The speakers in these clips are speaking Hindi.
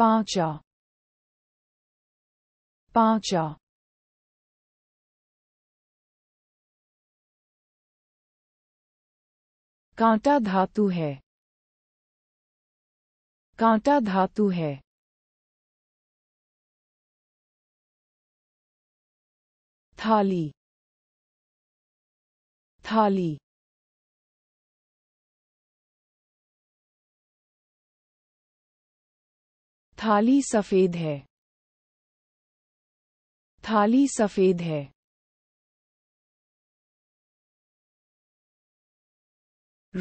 Barger Barger कांटा धातु है कांटा धातु है थाली थाली थाली सफेद है थाली सफेद है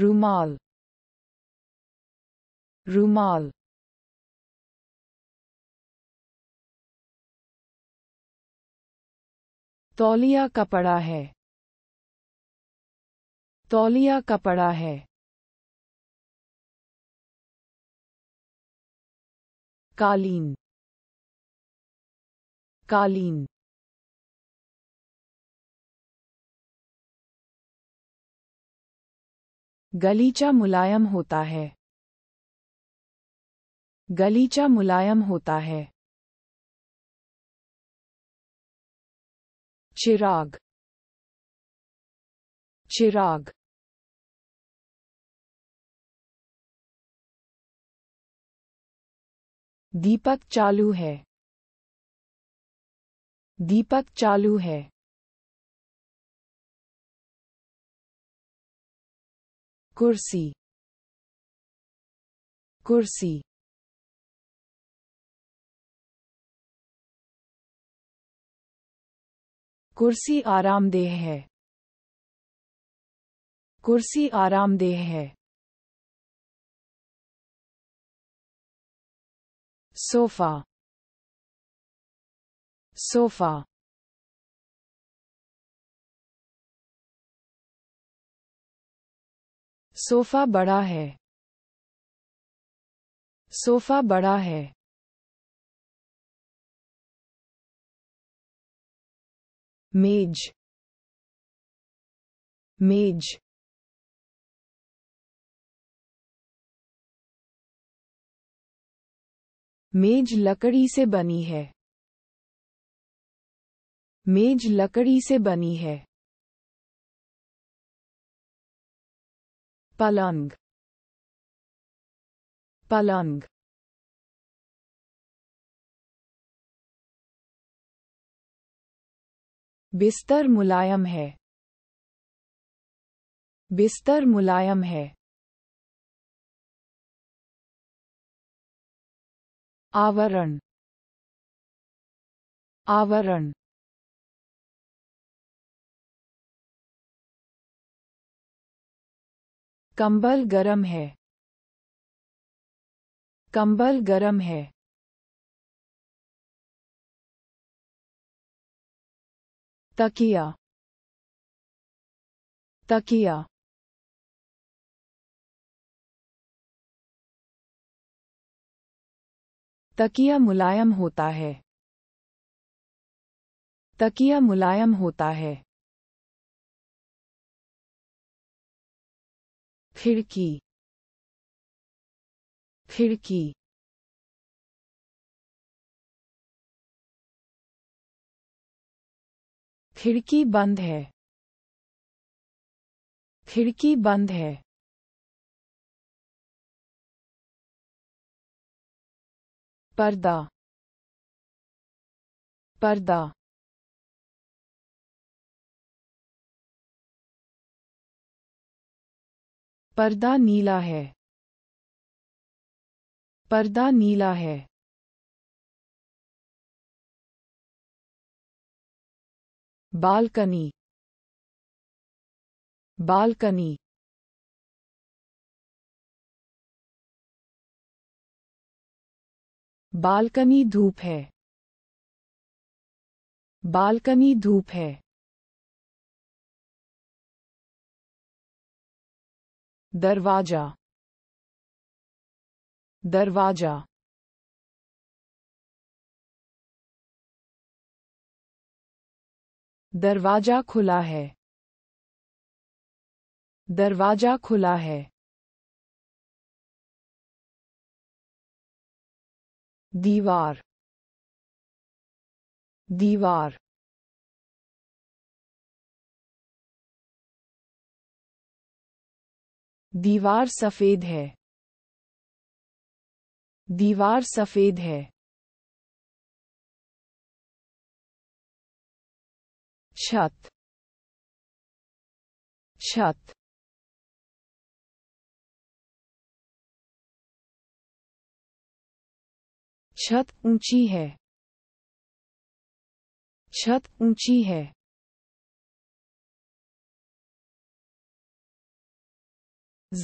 रुमाल रुमाल तौलिया कपड़ा है तौलिया कपड़ा है कालीन कालीन गलीचा मुलायम होता है गलीचा मुलायम होता है चिराग चिराग दीपक चालू है दीपक चालू है कुर्सी कुर्सी कुर्सी आरामदेह है कुर्सी आरामदेह है sofa sofa सोफा बड़ा है सोफा बड़ा है मेज मेज मेज लकड़ी से बनी है मेज लकड़ी से बनी है पलंग पलंग बिस्तर मुलायम है बिस्तर मुलायम है आवरण आवरण कंबल गरम है कंबल गरम है तकिया तकिया तकिया मुलायम होता है तकिया मुलायम होता है खिड़की खिड़की खिड़की बंद है खिड़की बंद है पर्दा पर्दा पर्दा नीला है पर्दा नीला है बालकनी बालकनी बालकनी धूप है बालकनी धूप है दरवाजा दरवाजा दरवाजा खुला है दरवाजा खुला है दीवार दीवार दीवार सफेद है दीवार सफेद है छत छत छत ऊंची है छत ऊंची है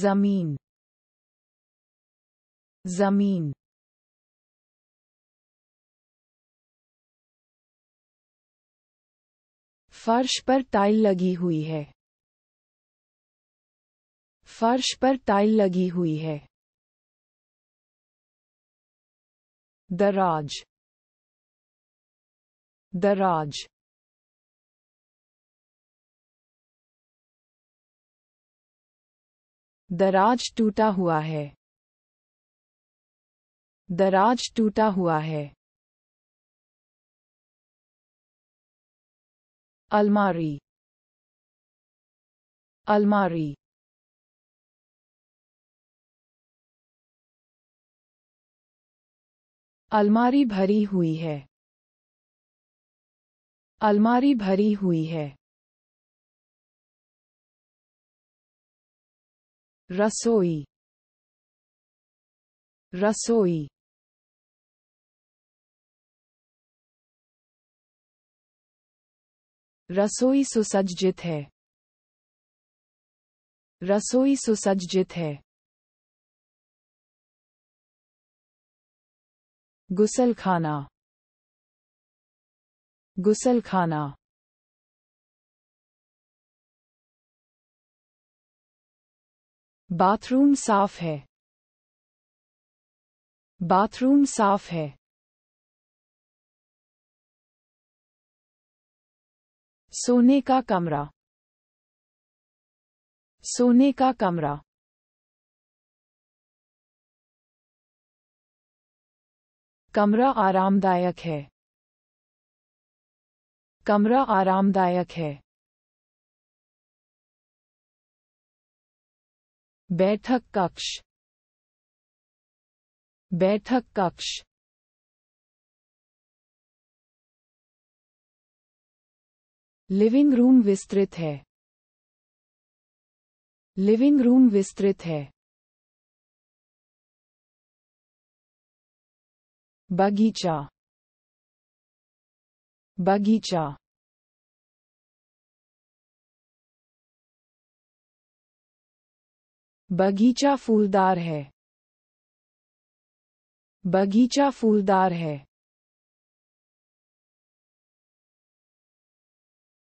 जमीन जमीन फर्श पर टाइल लगी हुई है फर्श पर टाइल लगी हुई है दराज दराज दराज टूटा हुआ है दराज टूटा हुआ है अलमारी अलमारी अलमारी भरी हुई है अलमारी भरी हुई है रसोई रसोई रसोई सुसज्जित है रसोई सुसज्जित है गुसल खाना गुसल खाना बाथरूम साफ है बाथरूम साफ है सोने का कमरा सोने का कमरा कमरा आरामदायक है कमरा आरामदायक है बैठक कक्ष बैठक कक्ष लिविंग रूम विस्तृत है लिविंग रूम विस्तृत है बगीचा बगीचा बगीचा फूलदार है बगीचा फूलदार है